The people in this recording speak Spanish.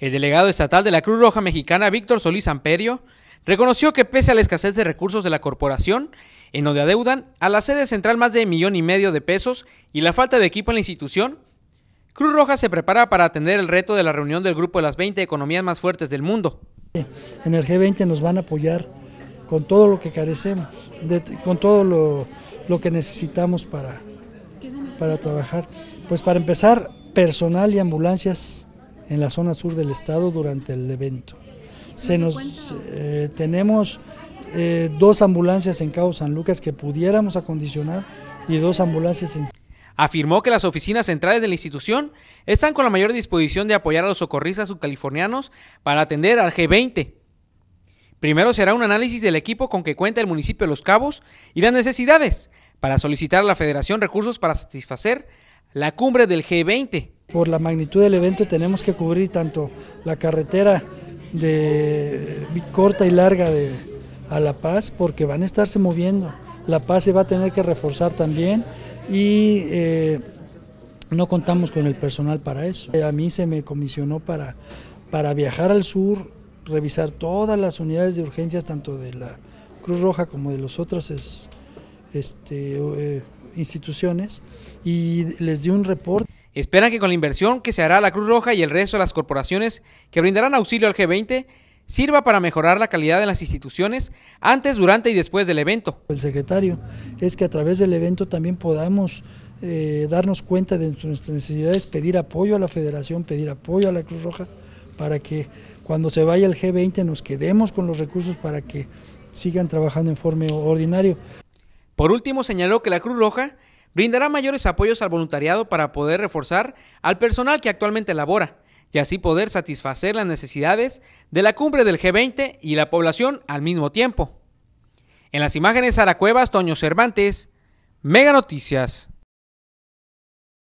El delegado estatal de la Cruz Roja Mexicana, Víctor Solís Amperio, reconoció que pese a la escasez de recursos de la corporación, en donde adeudan a la sede central más de un millón y medio de pesos y la falta de equipo en la institución, Cruz Roja se prepara para atender el reto de la reunión del grupo de las 20 economías más fuertes del mundo. En el G20 nos van a apoyar con todo lo que carecemos, con todo lo, que necesitamos para, para trabajar. Pues para empezar, personal y ambulancias en la zona sur del estado durante el evento. Se nos, eh, tenemos eh, dos ambulancias en Cabo San Lucas que pudiéramos acondicionar y dos ambulancias en... Afirmó que las oficinas centrales de la institución están con la mayor disposición de apoyar a los socorristas subcalifornianos para atender al G20. Primero será un análisis del equipo con que cuenta el municipio de Los Cabos y las necesidades para solicitar a la Federación recursos para satisfacer la cumbre del G20 por la magnitud del evento tenemos que cubrir tanto la carretera de corta y larga de, a La Paz porque van a estarse moviendo. La Paz se va a tener que reforzar también y eh, no contamos con el personal para eso. A mí se me comisionó para, para viajar al sur, revisar todas las unidades de urgencias, tanto de la Cruz Roja como de las otras este, eh, instituciones, y les di un reporte. Esperan que con la inversión que se hará a la Cruz Roja y el resto de las corporaciones que brindarán auxilio al G20, sirva para mejorar la calidad de las instituciones antes, durante y después del evento. El secretario es que a través del evento también podamos eh, darnos cuenta de nuestras necesidades, pedir apoyo a la federación, pedir apoyo a la Cruz Roja, para que cuando se vaya el G20 nos quedemos con los recursos para que sigan trabajando en forma ordinario. Por último, señaló que la Cruz Roja brindará mayores apoyos al voluntariado para poder reforzar al personal que actualmente labora y así poder satisfacer las necesidades de la cumbre del G20 y la población al mismo tiempo. En las imágenes Aracuevas, Toño Cervantes, Mega Noticias.